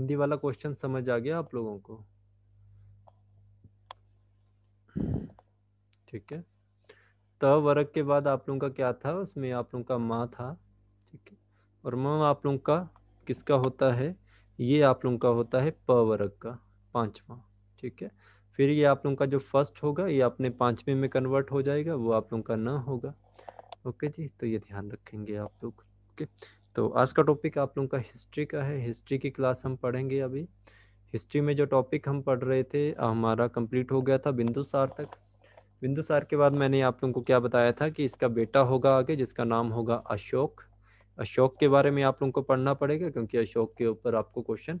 हिंदी वाला क्वेश्चन समझ आ गया आप लोगों को ठीक है त वर्ग के बाद आप लोगों का क्या था उसमें आप लोगों का माँ था ठीक है और म आप लोगों का किसका होता है ये आप लोगों का होता है प वर्ग का पांचवा ठीक है फिर ये आप लोगों का जो फर्स्ट होगा ये अपने पांचवें में कन्वर्ट हो जाएगा वो आप लोगों का न होगा ओके जी तो ये ध्यान रखेंगे आप लोग ओके तो आज का टॉपिक आप लोगों का हिस्ट्री का है हिस्ट्री की क्लास हम पढ़ेंगे अभी हिस्ट्री में जो टॉपिक हम पढ़ रहे थे हमारा कंप्लीट हो गया था बिंदुसार तक बिंदुसार के बाद मैंने आप लोगों को क्या बताया था कि इसका बेटा होगा आगे जिसका नाम होगा अशोक अशोक के बारे में आप लोगों को पढ़ना पड़ेगा क्योंकि अशोक के ऊपर आपको क्वेश्चन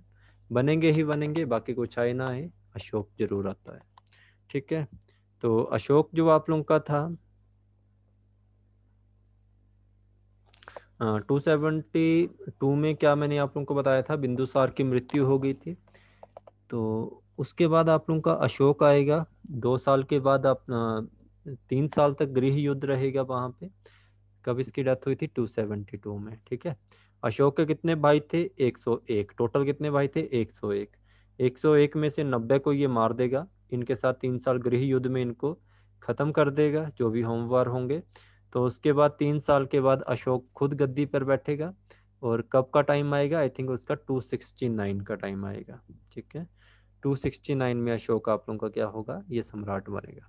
बनेंगे ही बनेंगे बाकी कुछ आए ना आए अशोक जरूर आता है ठीक है तो अशोक जो आप लोगों का था टू सेवेंटी टू में क्या मैंने आप लोगों को बताया था बिंदुसार की मृत्यु हो गई थी तो उसके बाद आप लोगों का अशोक आएगा दो साल के बाद आप तीन साल तक गृह युद्ध रहेगा वहां पे कब इसकी डेथ हुई थी 272 में ठीक है अशोक के कितने भाई थे 101 टोटल कितने भाई थे 101 101 में से 90 को ये मार देगा इनके साथ तीन साल गृह युद्ध में इनको खत्म कर देगा जो भी होमवार होंगे तो उसके बाद तीन साल के बाद अशोक खुद गद्दी पर बैठेगा और कब का टाइम आएगा आई थिंक उसका 269 का टाइम आएगा ठीक है 269 में अशोक आप लोगों का क्या होगा ये सम्राट बनेगा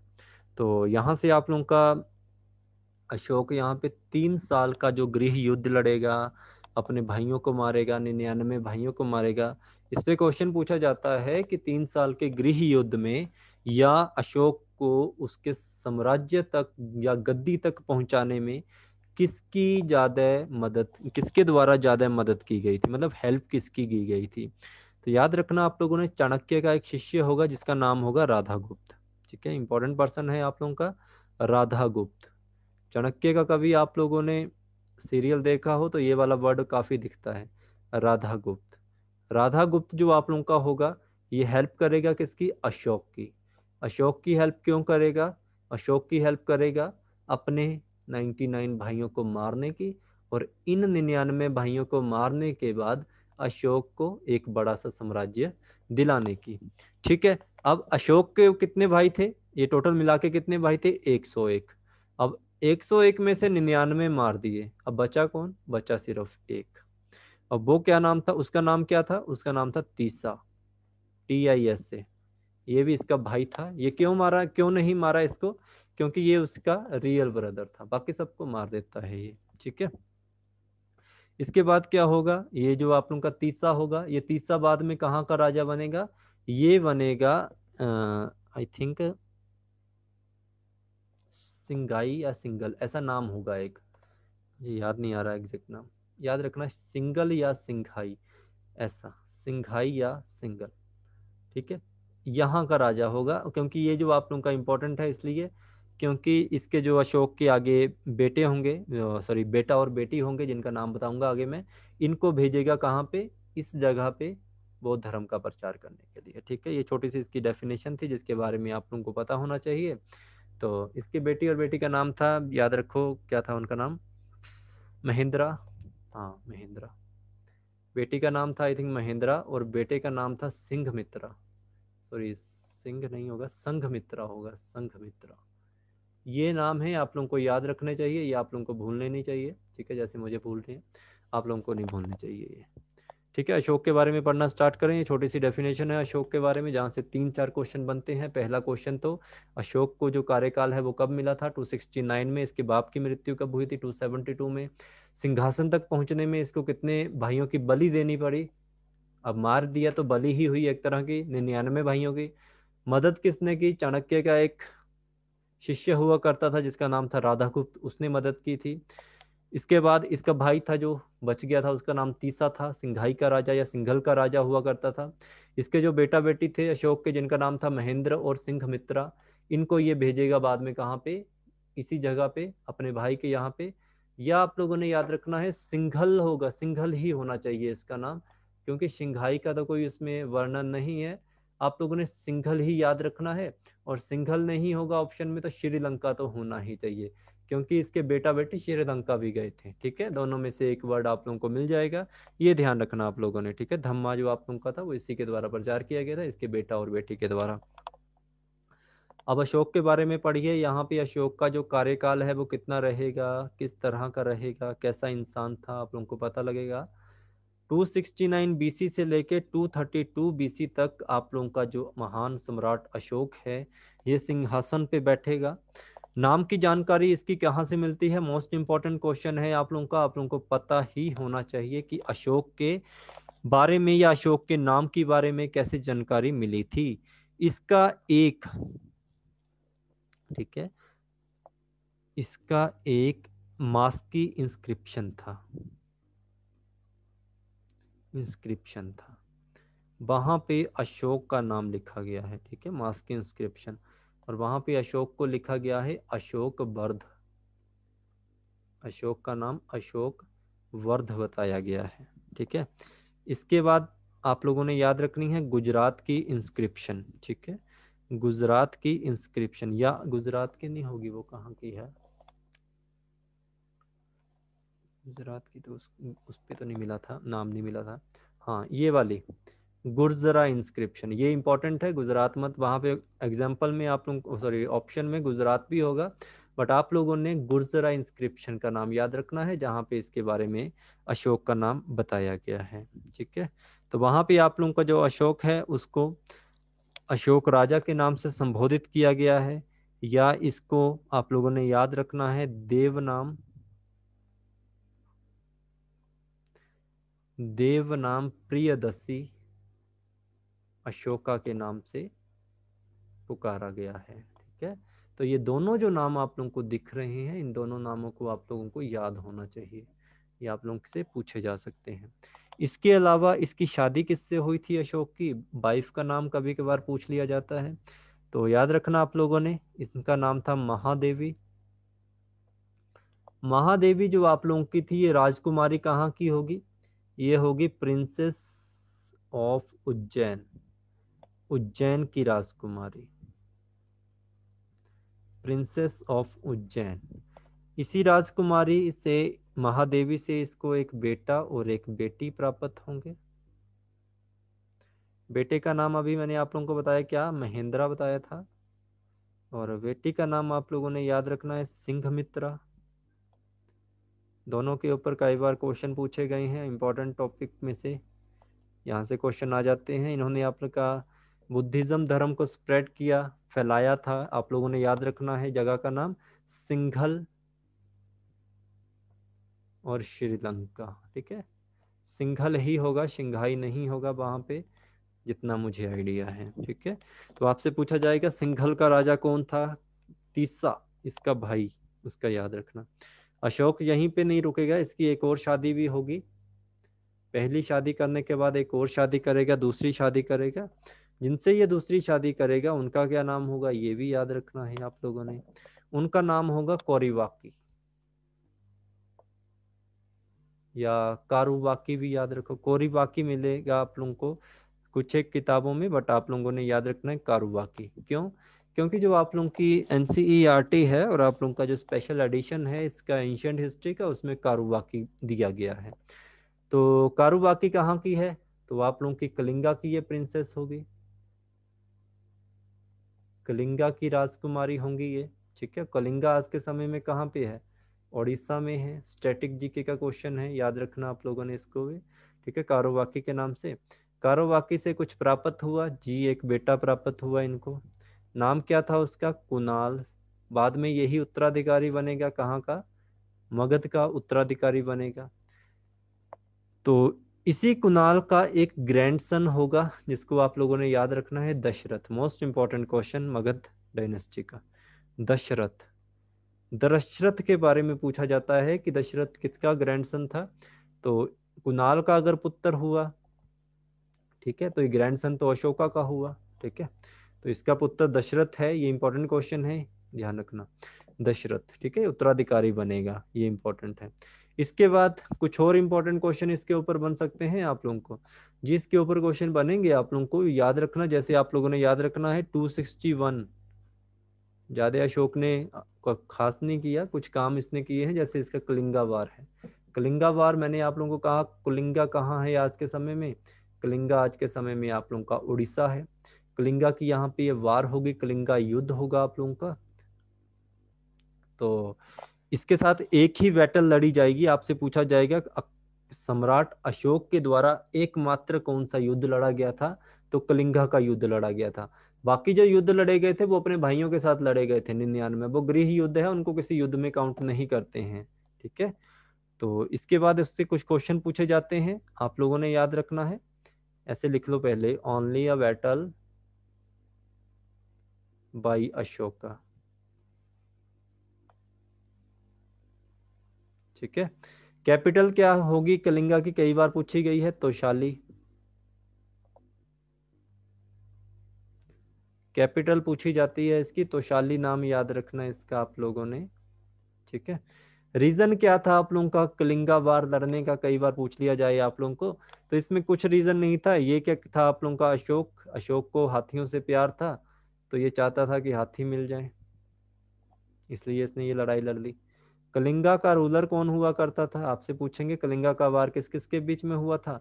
तो यहाँ से आप लोगों का अशोक यहाँ पे तीन साल का जो गृह युद्ध लड़ेगा अपने भाइयों को मारेगा निन्यानवे भाइयों को मारेगा इस पे क्वेश्चन पूछा जाता है कि तीन साल के गृह युद्ध में या अशोक को उसके साम्राज्य तक या गद्दी तक पहुंचाने में किसकी ज़्यादा मदद किसके द्वारा ज़्यादा मदद की गई थी मतलब हेल्प किसकी की गई थी तो याद रखना आप लोगों ने चाणक्य का एक शिष्य होगा जिसका नाम होगा राधा गुप्त ठीक है इंपॉर्टेंट पर्सन है आप लोगों का राधा गुप्त चाणक्य का कभी आप लोगों ने सीरियल देखा हो तो ये वाला वर्ड काफ़ी दिखता है राधा गुप्त राधा गुप्त जो आप लोगों का होगा ये हेल्प करेगा किसकी अशोक की अशोक की हेल्प क्यों करेगा अशोक की हेल्प करेगा अपने 99 भाइयों को मारने की और इन निन्यानवे भाइयों को मारने के बाद अशोक को एक बड़ा सा साम्राज्य दिलाने की ठीक है अब अशोक के कितने भाई थे ये टोटल मिला के कितने भाई थे 101 अब 101 में से निन्यानवे मार दिए अब बचा कौन बचा सिर्फ एक अब वो क्या नाम था उसका नाम क्या था उसका नाम था तीसा टी आई एस से ये भी इसका भाई था ये क्यों मारा क्यों नहीं मारा इसको क्योंकि ये उसका रियल ब्रदर था बाकी सबको मार देता है ये ठीक है इसके बाद क्या होगा ये जो आप लोग का तीसरा होगा ये तीसरा बाद में कहाँ का राजा बनेगा ये बनेगा आई थिंक सिंगाई या सिंगल ऐसा नाम होगा एक जी याद नहीं आ रहा एग्जैक्ट नाम याद रखना सिंगल या सिंघाई ऐसा सिंघाई या सिंगल ठीक है यहाँ का राजा होगा क्योंकि ये जो आप लोगों का इम्पोर्टेंट है इसलिए क्योंकि इसके जो अशोक के आगे बेटे होंगे सॉरी बेटा और बेटी होंगे जिनका नाम बताऊंगा आगे मैं इनको भेजेगा कहाँ पे इस जगह पे बौद्ध धर्म का प्रचार करने के लिए ठीक है ये छोटी सी इसकी डेफिनेशन थी जिसके बारे में आप लोगों को पता होना चाहिए तो इसके बेटी और बेटी का नाम था याद रखो क्या था उनका नाम महेंद्रा हाँ महेंद्रा बेटी का नाम था आई थिंक महेंद्रा और बेटे का नाम था सिंह मित्रा सॉरी सिंह नहीं होगा संघमित्रा होगा संघमित्रा ये नाम है आप लोगों को याद रखने चाहिए या आप लोगों को भूलने नहीं चाहिए ठीक है जैसे मुझे भूल रहे हैं आप लोगों को नहीं भूलने चाहिए ये ठीक है अशोक के बारे में पढ़ना स्टार्ट करें ये छोटी सी डेफिनेशन है अशोक के बारे में जहाँ से तीन चार क्वेश्चन बनते हैं पहला क्वेश्चन तो अशोक को जो कार्यकाल है वो कब मिला था 269 में इसके बाप की मृत्यु कब हुई थी 272 में सिंहासन तक पहुंचने में इसको कितने भाइयों की बलि देनी पड़ी अब मार दिया तो बलि ही हुई एक तरह की निन्यानवे भाइयों की मदद किसने की चाणक्य का एक शिष्य हुआ करता था जिसका नाम था राधागुप्त उसने मदद की थी इसके बाद इसका भाई था जो बच गया था उसका नाम तीसा था सिंघाई का राजा या सिंघल का राजा हुआ करता था इसके जो बेटा बेटी थे अशोक के जिनका नाम था महेंद्र और सिंह मित्रा इनको ये भेजेगा बाद में कहाँ पे इसी जगह पे अपने भाई के यहाँ पे या आप लोगों ने याद रखना है सिंघल होगा सिंघल ही होना चाहिए इसका नाम क्योंकि सिंघाई का तो कोई उसमें वर्णन नहीं है आप लोगों ने सिंघल ही याद रखना है और सिंघल नहीं होगा ऑप्शन में तो श्रीलंका तो होना ही चाहिए क्योंकि इसके बेटा बेटी श्रीलंका भी गए थे ठीक है दोनों में से एक वर्ड आप लोगों को मिल जाएगा ये ध्यान रखना आप लोगों ने ठीक है धम्मा जो आप लोगों का था वो इसी के द्वारा प्रचार किया गया था इसके बेटा और बेटी के द्वारा अब अशोक के बारे में पढ़िए यहाँ पे अशोक का जो कार्यकाल है वो कितना रहेगा किस तरह का रहेगा कैसा इंसान था आप लोगों को पता लगेगा 269 बीसी से लेकर 232 बीसी तक आप लोगों का जो महान सम्राट अशोक है ये सिंहासन पे बैठेगा नाम की जानकारी इसकी कहाँ से मिलती है मोस्ट इम्पॉर्टेंट क्वेश्चन है आप लोगों का आप लोगों को पता ही होना चाहिए कि अशोक के बारे में या अशोक के नाम के बारे में कैसे जानकारी मिली थी इसका एक ठीक है इसका एक मास्की इंस्क्रिप्शन था इंस्क्रिप्शन था वहाँ पे अशोक का नाम लिखा गया है ठीक है मास्क इंस्क्रिप्शन और वहाँ पे अशोक को लिखा गया है अशोक वर्ध अशोक का नाम अशोक वर्ध बताया गया है ठीक है इसके बाद आप लोगों ने याद रखनी है गुजरात की इंस्क्रिप्शन ठीक है गुजरात की इंस्क्रिप्शन या गुजरात की नहीं होगी वो कहाँ की है गुजरात की तो उस उस पर तो नहीं मिला था नाम नहीं मिला था हाँ ये वाली गुर्जरा इंस्क्रिप्शन ये इंपॉर्टेंट है गुजरात मत वहाँ पे एग्जाम्पल में आप लोग सॉरी ऑप्शन में गुजरात भी होगा बट आप लोगों ने गुर्जरा इंस्क्रिप्शन का नाम याद रखना है जहाँ पे इसके बारे में अशोक का नाम बताया गया है ठीक है तो वहाँ पे आप लोगों का जो अशोक है उसको अशोक राजा के नाम से संबोधित किया गया है या इसको आप लोगों ने याद रखना है देव नाम देव नाम प्रियदसी अशोका के नाम से पुकारा गया है ठीक है तो ये दोनों जो नाम आप लोगों को दिख रहे हैं इन दोनों नामों को आप लोगों को याद होना चाहिए ये आप लोगों से पूछे जा सकते हैं इसके अलावा इसकी शादी किससे हुई थी अशोक की वाइफ का नाम कभी कभार पूछ लिया जाता है तो याद रखना आप लोगों ने इनका नाम था महादेवी महादेवी जो आप लोगों की थी ये राजकुमारी कहाँ की होगी ये होगी प्रिंसेस ऑफ उज्जैन उज्जैन की राजकुमारी प्रिंसेस ऑफ उज्जैन इसी राजकुमारी से महादेवी से इसको एक बेटा और एक बेटी प्राप्त होंगे बेटे का नाम अभी मैंने आप लोगों को बताया क्या महेंद्रा बताया था और बेटी का नाम आप लोगों ने याद रखना है सिंह मित्रा दोनों के ऊपर कई बार क्वेश्चन पूछे गए हैं इंपॉर्टेंट टॉपिक में से यहाँ से क्वेश्चन आ जाते हैं इन्होंने आप लोग का बुद्धिज़्म धर्म को स्प्रेड किया फैलाया था आप लोगों ने याद रखना है जगह का नाम सिंघल और श्रीलंका ठीक है सिंघल ही होगा शिंघाई नहीं होगा वहाँ पे जितना मुझे आइडिया है ठीक है तो आपसे पूछा जाएगा सिंघल का राजा कौन था तीसा इसका भाई उसका याद रखना अशोक यहीं पे नहीं रुकेगा इसकी एक और शादी भी होगी पहली शादी करने के बाद एक और शादी करेगा दूसरी शादी करेगा जिनसे ये दूसरी शादी करेगा उनका क्या नाम होगा ये भी याद रखना है आप लोगों ने उनका नाम होगा कौरीवाकी या कारूवाकी भी याद रखो कौरीवाकी मिलेगा आप लोगों को कुछ एक किताबों में बट आप लोगों ने याद रखना है कारूवाकी क्यों क्योंकि जो आप लोगों की एन e e है और आप लोगों का जो स्पेशल एडिशन है इसका एंशंट हिस्ट्री का उसमें कारूबाकी दिया गया है तो कारूबाकी कहाँ की है तो आप लोगों की कलिंगा की ये प्रिंसेस होगी कलिंगा की राजकुमारी होंगी ये ठीक है कलिंगा आज के समय में कहाँ पे है ओडिशा में है स्टैटिक जीके का क्वेश्चन है याद रखना आप लोगों ने इसको भी ठीक है कारोबाकी के नाम से कारोबाकी से कुछ प्राप्त हुआ जी एक बेटा प्राप्त हुआ इनको नाम क्या था उसका कुणाल बाद में यही उत्तराधिकारी बनेगा कहाँ का मगध का उत्तराधिकारी बनेगा तो इसी कुणाल का एक ग्रैंडसन होगा जिसको आप लोगों ने याद रखना है Dasharatha most important question Magadha dynasty का दशरथ दशरथ के बारे में पूछा जाता है कि दशरथ किसका ग्रैंडसन था तो कुणाल का अगर पुत्र हुआ ठीक है तो ये ग्रैंडसन तो अशोका का हुआ ठीक है तो इसका पुत्र दशरथ है ये इंपॉर्टेंट क्वेश्चन है ध्यान रखना दशरथ ठीक है उत्तराधिकारी बनेगा ये इंपॉर्टेंट है इसके बाद कुछ और इम्पोर्टेंट क्वेश्चन इसके ऊपर बन सकते हैं आप लोगों को जिसके ऊपर क्वेश्चन बनेंगे आप लोगों को याद रखना जैसे आप लोगों ने याद रखना है टू सिक्सटी वन ज्यादा अशोक ने खास नहीं किया कुछ काम इसने किए हैं जैसे इसका कलिंगा वार है कलिंगा वार मैंने आप लोगों को कहा कलिंगा कहाँ है आज के समय में कलिंगा आज के समय में आप लोगों का उड़ीसा है कलिंगा की यहाँ पे ये वार होगी कलिंगा युद्ध होगा आप लोगों का तो इसके साथ एक ही बैटल लड़ी जाएगी आपसे पूछा जाएगा सम्राट अशोक के द्वारा एकमात्र कौन सा युद्ध लड़ा गया था तो कलिंगा का युद्ध लड़ा गया था बाकी जो युद्ध लड़े गए थे वो अपने भाइयों के साथ लड़े गए थे निन्यानवे वो गृह युद्ध है उनको किसी युद्ध में काउंट नहीं करते हैं ठीक है तो इसके बाद उससे कुछ क्वेश्चन पूछे जाते हैं आप लोगों ने याद रखना है ऐसे लिख लो पहले only a battle by Ashoka ठीक है कैपिटल क्या होगी कलिंगा की कई बार पूछी गई है तोशाली कैपिटल पूछी जाती है इसकी तोशाली नाम याद रखना इसका आप लोगों ने ठीक है रीजन क्या था आप लोगों का कलिंगा बार लड़ने का कई बार पूछ लिया जाए आप लोगों को तो इसमें कुछ रीजन नहीं था ये क्या था आप लोगों का अशोक अशोक को हाथियों से प्यार था तो ये चाहता था कि हाथी मिल जाए इसलिए इसने ये लड़ाई लड़ ली कलिंगा का रूलर कौन हुआ करता था आपसे पूछेंगे कलिंगा का वार किस किसके बीच में हुआ था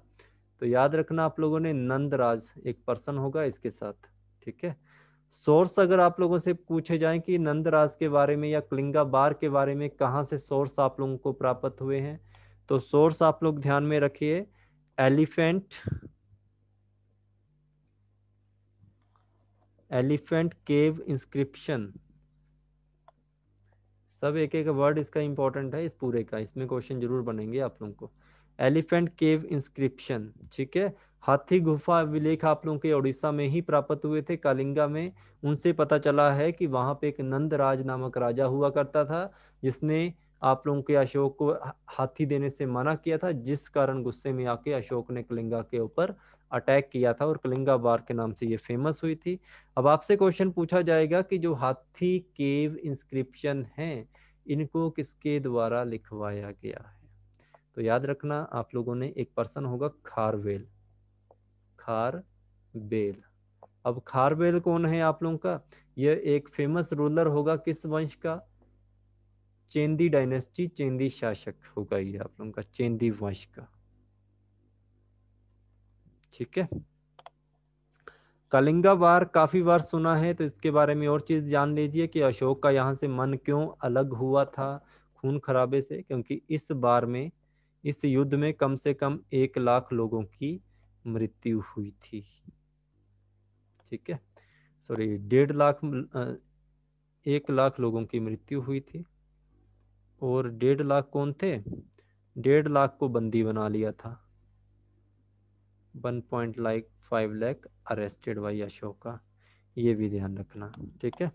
तो याद रखना आप लोगों ने नंदराज एक पर्सन होगा इसके साथ ठीक है सोर्स अगर आप लोगों से पूछे जाए कि नंदराज के बारे में या कलिंगा बार के बारे में कहाँ से सोर्स आप लोगों को प्राप्त हुए हैं तो सोर्स आप लोग ध्यान में रखिए एलिफेंट एलिफेंट केव इंस्क्रिप्शन सब एक एक वर्ड इसका इंपॉर्टेंट है इस पूरे का इसमें क्वेश्चन जरूर बनेंगे आप लोगों को एलिफेंट केव इंस्क्रिप्शन ठीक है हाथी गुफा अभिलेख आप लोगों के ओडिशा में ही प्राप्त हुए थे कालिंगा में उनसे पता चला है कि वहां पे एक नंदराज नामक राजा हुआ करता था जिसने आप लोगों के अशोक को हाथी देने से मना किया था जिस कारण गुस्से में आके अशोक ने कलिंगा के ऊपर अटैक किया था और कलिंगा बार के नाम से ये फेमस हुई थी अब आपसे क्वेश्चन पूछा जाएगा कि जो हाथी केव इंस्क्रिप्शन हैं इनको किसके द्वारा लिखवाया गया है तो याद रखना आप लोगों ने एक पर्सन होगा खारवेल खार बेल अब खारवेल कौन है आप लोगों का यह एक फेमस रूलर होगा किस वंश का चेंदी डायनेस्टी चेंदी शासक होगा ये आप लोगों का चेंदी वंश का ठीक है कलिंगा वार काफी बार सुना है तो इसके बारे में और चीज जान लीजिए कि अशोक का यहाँ से मन क्यों अलग हुआ था खून खराबे से क्योंकि इस बार में इस युद्ध में कम से कम एक लाख लोगों की मृत्यु हुई थी ठीक है सॉरी डेढ़ लाख एक लाख लोगों की मृत्यु हुई थी और डेढ़ लाख कौन थे डेढ़ लाख को बंदी बना लिया था one point like five lakh arrested by Ashoka ये भी ध्यान रखना ठीक है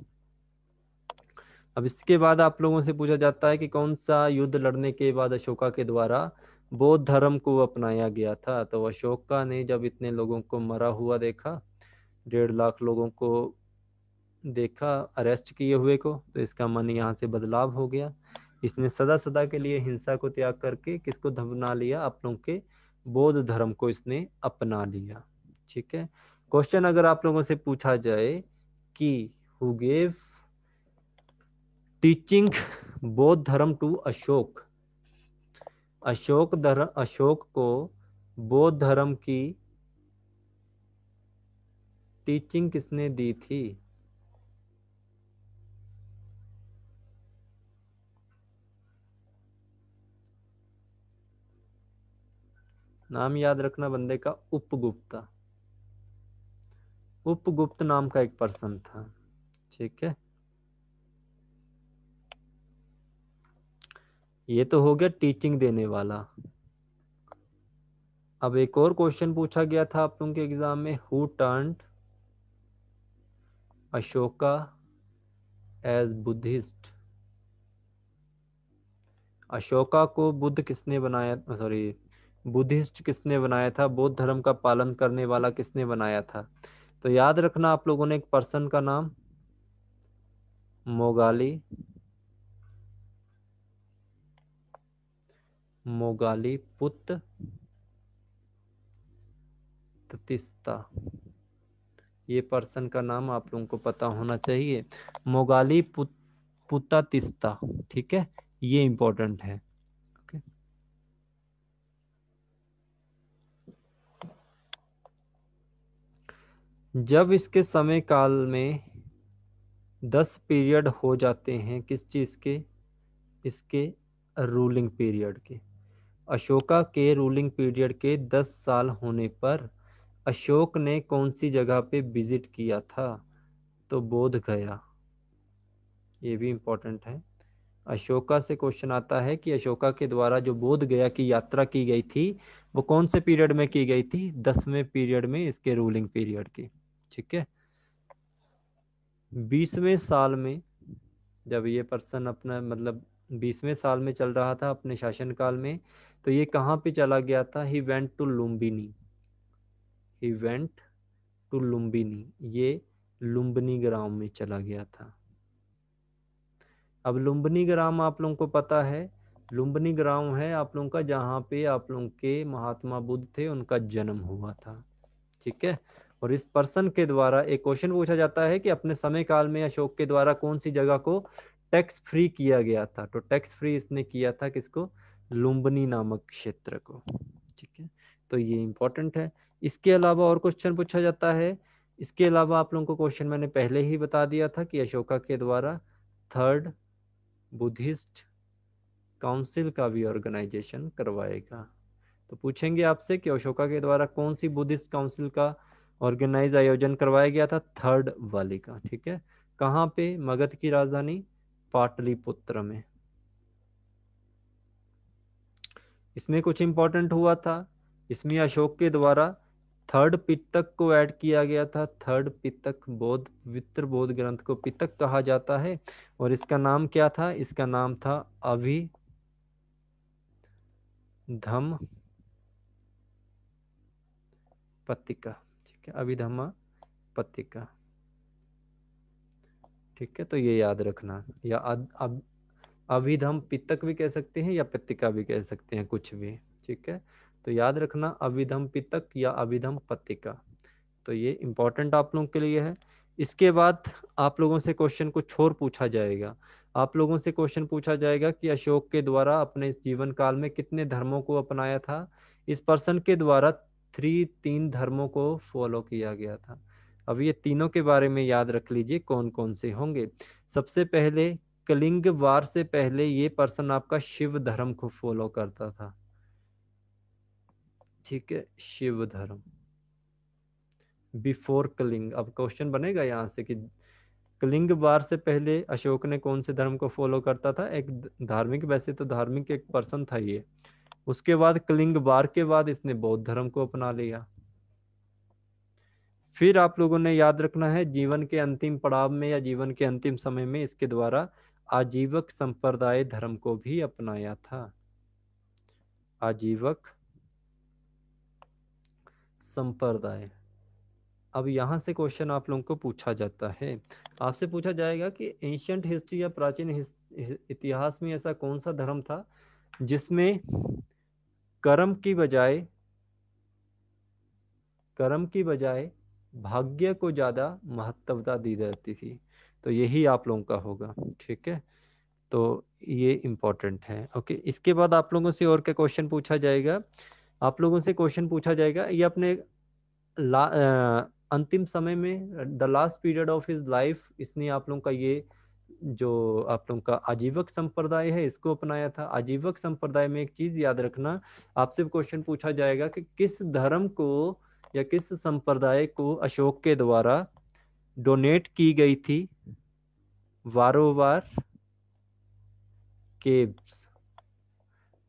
अब इसके बाद आप लोगों से पूछा जाता है कि कौन सा युद्ध लड़ने के बाद अशोका के द्वारा बौद्ध धर्म को अपनाया गया था तो अशोका ने जब इतने लोगों को मरा हुआ देखा डेढ़ लाख लोगों को देखा अरेस्ट किए हुए को तो इसका मन यहाँ से बदलाव हो गया इसने सदा सदा के लिए हिंसा को त्याग करके किसको धबना लिया आप लोगों के बौद्ध धर्म को इसने अपना लिया ठीक है क्वेश्चन अगर आप लोगों से पूछा जाए कि हु गेव टीचिंग बौद्ध धर्म टू अशोक अशोक धर्म अशोक को बौद्ध धर्म की टीचिंग किसने दी थी नाम याद रखना बंदे का उपगुप्ता उपगुप्त नाम का एक पर्सन था ठीक है ये तो हो गया टीचिंग देने वाला अब एक और क्वेश्चन पूछा गया था आप लोगों के एग्जाम में who turn Ashoka as Buddhist Ashoka को बुद्ध किसने बनाया सॉरी बुद्धिस्ट किसने बनाया था बौद्ध धर्म का पालन करने वाला किसने बनाया था तो याद रखना आप लोगों ने एक पर्सन का नाम मोगाली मोगाली पुत ततिस्ता ये पर्सन का नाम आप लोगों को पता होना चाहिए मोगाली पुत पुता तिस्ता ठीक है ये इंपॉर्टेंट है जब इसके समय काल में दस पीरियड हो जाते हैं किस चीज़ के इसके रूलिंग पीरियड के अशोका के रूलिंग पीरियड के दस साल होने पर अशोक ने कौन सी जगह पे विजिट किया था तो बोध गया ये भी इम्पोर्टेंट है अशोका से क्वेश्चन आता है कि अशोका के द्वारा जो बोध गया की यात्रा की गई थी वो कौन से पीरियड में की गई थी दसवें पीरियड में इसके रूलिंग पीरियड की ठीक है बीसवें साल में जब ये पर्सन अपना मतलब बीसवें साल में चल रहा था अपने शासनकाल में तो ये कहाँ पे चला गया था he went to Lumbini he went to Lumbini ये लुम्बनी ग्राम में चला गया था अब लुम्बनी ग्राम आप लोगों को पता है लुम्बनी ग्राम है आप लोगों का जहाँ पे आप लोगों के महात्मा बुद्ध थे उनका जन्म हुआ था ठीक है और इस पर्सन के द्वारा एक क्वेश्चन पूछा जाता है कि अपने समय काल में अशोक के द्वारा कौन सी जगह को टैक्स फ्री किया गया था तो टैक्स फ्री इसने किया था किसको लुम्बनी नामक क्षेत्र को ठीक है तो ये इंपॉर्टेंट है इसके अलावा और क्वेश्चन पूछा जाता है इसके अलावा आप लोगों को क्वेश्चन मैंने पहले ही बता दिया था कि अशोका के द्वारा थर्ड बुद्धिस्ट काउंसिल का भी ऑर्गेनाइजेशन करवाएगा तो पूछेंगे आपसे कि अशोका के द्वारा कौन सी बुद्धिस्ट काउंसिल का ऑर्गेनाइज आयोजन करवाया गया था थर्ड वाली का ठीक है कहाँ पे मगध की राजधानी पाटलिपुत्र में इसमें कुछ इंपॉर्टेंट हुआ था इसमें अशोक के द्वारा थर्ड पितक को ऐड किया गया था थर्ड पितक बोध वित्र बोध ग्रंथ को पितक कहा जाता है और इसका नाम क्या था इसका नाम था अभि धम पत्तिका ठीक है अभिधमा पत्तिका ठीक है तो ये याद रखना या अब अभिधम पितक भी कह सकते हैं या पत्तिका भी कह सकते हैं कुछ भी ठीक है तो याद रखना अभिधम पितक या अभिधम पत्तिका तो ये इंपॉर्टेंट आप लोगों के लिए है इसके बाद आप लोगों से क्वेश्चन को छोर पूछा जाएगा आप लोगों से क्वेश्चन पूछा जाएगा कि अशोक के द्वारा अपने जीवन काल में कितने धर्मों को अपनाया था इस पर्सन के द्वारा थ्री तीन धर्मों को फॉलो किया गया था अब ये तीनों के बारे में याद रख लीजिए कौन कौन से होंगे सबसे पहले कलिंग वार से पहले ये पर्सन आपका शिव धर्म को फॉलो करता था ठीक है शिव धर्म बिफोर कलिंग अब क्वेश्चन बनेगा यहाँ से कि कलिंग वार से पहले अशोक ने कौन से धर्म को फॉलो करता था एक धार्मिक वैसे तो धार्मिक एक पर्सन था ये उसके बाद कलिंग बार के बाद इसने बौद्ध धर्म को अपना लिया फिर आप लोगों ने याद रखना है जीवन के अंतिम पड़ाव में या जीवन के अंतिम समय में इसके द्वारा आजीवक संप्रदाय धर्म को भी अपनाया था आजीवक संप्रदाय अब यहां से क्वेश्चन आप लोगों को पूछा जाता है आपसे पूछा जाएगा कि एंशंट हिस्ट्री या प्राचीन इतिहास में ऐसा कौन सा धर्म था जिसमें कर्म की बजाय कर्म की बजाय भाग्य को ज्यादा महत्वता दी जाती थी तो यही आप लोगों का होगा ठीक है तो ये इम्पोर्टेंट है ओके इसके बाद आप लोगों से और क्या क्वेश्चन पूछा जाएगा आप लोगों से क्वेश्चन पूछा जाएगा ये अपने ला, आ, अंतिम समय में the last period of his life इसने आप लोगों का ये जो आप लोगों का आजीवक संप्रदाय है इसको अपनाया था आजीवक संप्रदाय में एक चीज याद रखना आपसे क्वेश्चन पूछा जाएगा कि किस धर्म को या किस संप्रदाय को अशोक के द्वारा डोनेट की गई थी वारोवार केव्स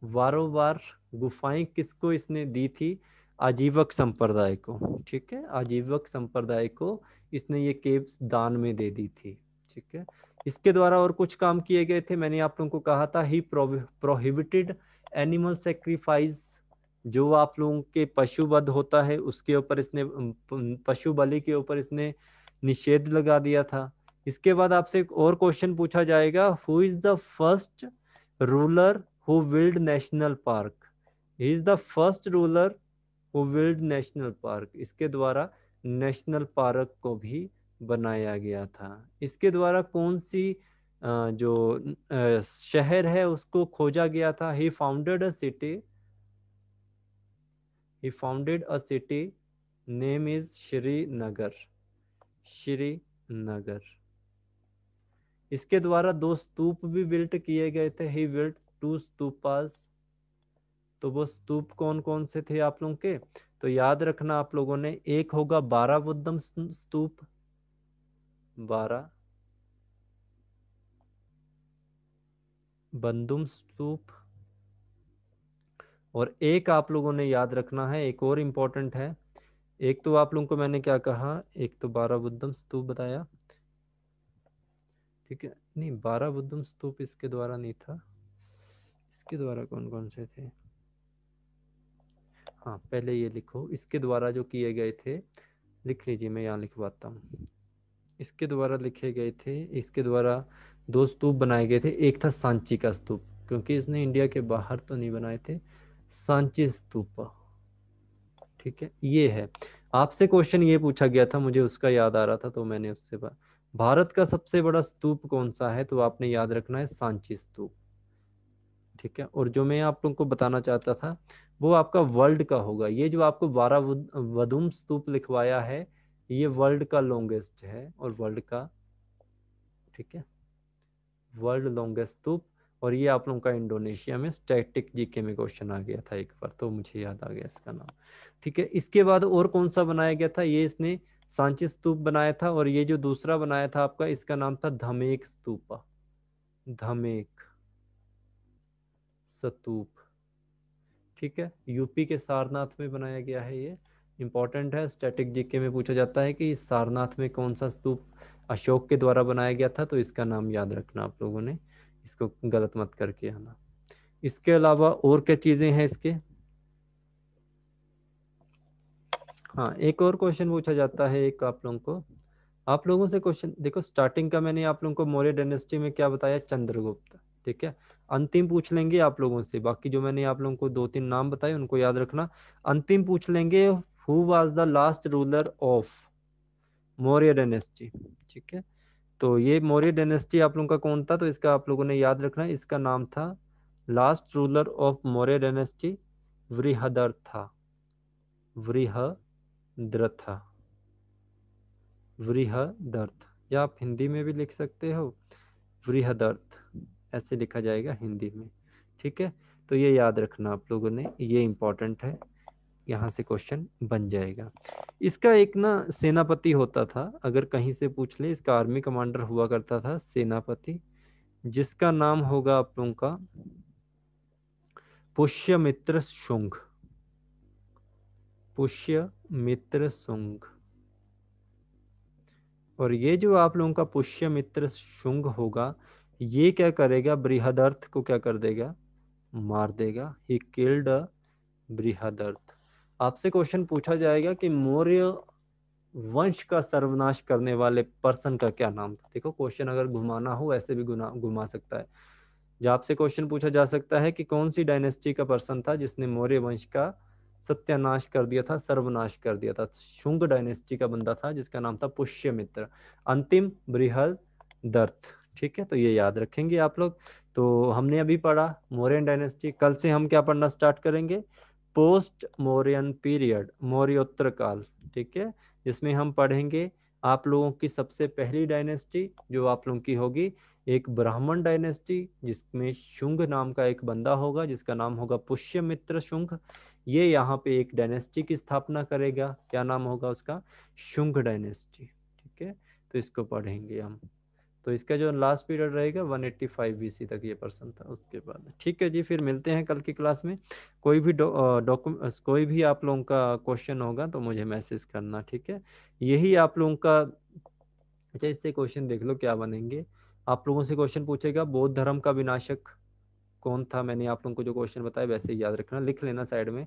वारोवार गुफाएं किसको इसने दी थी आजीवक संप्रदाय को ठीक है आजीवक संप्रदाय को इसने ये केव्स दान में दे दी थी ठीक है इसके द्वारा और कुछ काम किए गए थे मैंने आप लोगों को कहा था ही प्रोहिबिटेड एनिमल सेक्रीफाइस जो आप लोगों के पशु बध होता है उसके ऊपर इसने पशु बलि के ऊपर इसने निषेध लगा दिया था इसके बाद आपसे एक और क्वेश्चन पूछा जाएगा who is the first ruler who willed national park he is the first ruler who willed national park इसके द्वारा नेशनल पार्क को भी बनाया गया था इसके द्वारा कौन सी जो शहर है उसको खोजा गया था he founded a city he founded a city name is Srinagar Srinagar इसके द्वारा दो स्तूप भी बिल्ट किए गए थे ही बिल्ट टू स्तूपास तो वो स्तूप कौन कौन से थे आप लोगों के तो याद रखना आप लोगों ने एक होगा बारह बुद्धम स्तूप बारह बंदुम स्तूप और एक आप लोगों ने याद रखना है एक और इम्पोर्टेंट है एक तो आप लोगों को मैंने क्या कहा एक तो बारह बुद्धम स्तूप बताया ठीक है नहीं बारह बुद्धम स्तूप इसके द्वारा नहीं था इसके द्वारा कौन कौन से थे हाँ पहले ये लिखो इसके द्वारा जो किए गए थे लिख लीजिए मैं यहाँ लिखवाता हूँ इसके द्वारा लिखे गए थे इसके द्वारा दो स्तूप बनाए गए थे एक था सांची का स्तूप क्योंकि इसने इंडिया के बाहर तो नहीं बनाए थे सांची स्तूप ठीक है ये है आपसे क्वेश्चन ये पूछा गया था मुझे उसका याद आ रहा था तो मैंने उससे भारत का सबसे बड़ा स्तूप कौन सा है तो आपने याद रखना है सांची स्तूप ठीक है और जो मैं आप लोगों को बताना चाहता था वो आपका वर्ल्ड का होगा ये जो आपको बारह वधुम स्तूप लिखवाया है ये वर्ल्ड का लॉन्गेस्ट है और वर्ल्ड का ठीक है वर्ल्ड लॉन्गेस्ट स्तूप और ये आप लोगों का इंडोनेशिया में स्टैटिक जीके में क्वेश्चन आ गया था एक बार तो मुझे याद आ गया इसका नाम ठीक है इसके बाद और कौन सा बनाया गया था ये इसने सांची स्तूप बनाया था और ये जो दूसरा बनाया था आपका इसका नाम था धमेक स्तूपा धमेक स्तूप ठीक है यूपी के सारनाथ में बनाया गया है ये इम्पॉर्टेंट है स्टैटिक जीके में पूछा जाता है कि सारनाथ में कौन सा स्तूप अशोक के द्वारा बनाया गया था तो इसका नाम याद रखना आप लोगों ने इसको गलत मत करके आना इसके अलावा और क्या चीजें हैं इसके हाँ एक और क्वेश्चन पूछा जाता है एक आप लोगों को आप लोगों से क्वेश्चन देखो स्टार्टिंग का मैंने आप लोगों को मौर्य डेनेस्टी में क्या बताया चंद्रगुप्त ठीक है अंतिम पूछ लेंगे आप लोगों से बाकी जो मैंने आप लोगों को दो तीन नाम बताए उनको याद रखना अंतिम पूछ लेंगे who was the last ruler of Maurya dynasty ठीक है तो ये मौर्य डेनेस्टी आप लोगों का कौन था तो इसका आप लोगों ने याद रखना इसका नाम था last ruler of Maurya dynasty वृहदर था वृहद्रथ वृहदर्थ या आप हिंदी में भी लिख सकते हो वृहदर्थ ऐसे लिखा जाएगा हिंदी में ठीक है तो ये याद रखना आप लोगों ने ये इम्पोर्टेंट है यहाँ से क्वेश्चन बन जाएगा इसका एक ना सेनापति होता था अगर कहीं से पूछ ले इसका आर्मी कमांडर हुआ करता था सेनापति जिसका नाम होगा आप लोगों का पुष्यमित्र शुंग पुष्यमित्र शुंग और ये जो आप लोगों का पुष्यमित्र शुंग होगा ये क्या करेगा बृहदर्थ को क्या कर देगा मार देगा ही किल्ड बृहदर्थ आपसे क्वेश्चन पूछा जाएगा कि मौर्य वंश का सर्वनाश करने वाले पर्सन का क्या नाम था देखो क्वेश्चन अगर घुमाना हो ऐसे भी घुमा सकता है जहाँ आपसे क्वेश्चन पूछा जा सकता है कि कौन सी डायनेस्टी का पर्सन था जिसने मौर्य वंश का सत्यानाश कर दिया था सर्वनाश कर दिया था शुंग डायनेस्टी का बंदा था जिसका नाम था पुष्यमित्र अंतिम बृहद दर्थ ठीक है तो ये याद रखेंगे आप लोग तो हमने अभी पढ़ा मौर्य डायनेस्टी कल से हम क्या पढ़ना स्टार्ट करेंगे पोस्ट मौर्यन पीरियड मौर्योत्तर काल ठीक है जिसमें हम पढ़ेंगे आप लोगों की सबसे पहली डायनेस्टी जो आप लोगों की होगी एक ब्राह्मण डायनेस्टी जिसमें शुंग नाम का एक बंदा होगा जिसका नाम होगा पुष्यमित्र शुंग ये यहाँ पे एक डायनेस्टी की स्थापना करेगा क्या नाम होगा उसका शुंग डायनेस्टी ठीक है तो इसको पढ़ेंगे हम तो इसका जो लास्ट पीरियड रहेगा 185 एट्टी तक ये पर्सन था उसके बाद ठीक है जी फिर मिलते हैं कल की क्लास में कोई भी डॉक्यूमेंट डौ, कोई भी आप लोगों का क्वेश्चन होगा तो मुझे मैसेज करना ठीक है यही आप लोगों का अच्छा इससे क्वेश्चन देख लो क्या बनेंगे आप लोगों से क्वेश्चन पूछेगा बौद्ध धर्म का विनाशक कौन था मैंने आप लोगों को जो क्वेश्चन बताया वैसे ही याद रखना लिख लेना साइड में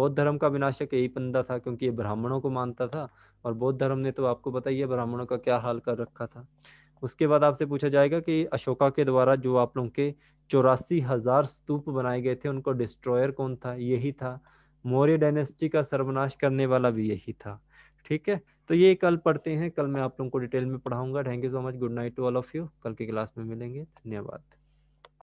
बौद्ध धर्म का विनाशक यही पंदा था क्योंकि ये ब्राह्मणों को मानता था और बौद्ध धर्म ने तो आपको बताइए ब्राह्मणों का क्या हाल कर रखा था उसके बाद आपसे पूछा जाएगा कि अशोका के द्वारा जो आप लोगों के चौरासी हजार स्तूप बनाए गए थे उनको डिस्ट्रॉयर कौन था यही था मौर्य डायनेस्टी का सर्वनाश करने वाला भी यही था ठीक है तो ये कल पढ़ते हैं कल मैं आप लोगों को डिटेल में पढ़ाऊंगा thank you so much good night to all of you कल की क्लास में मिलेंगे धन्यवाद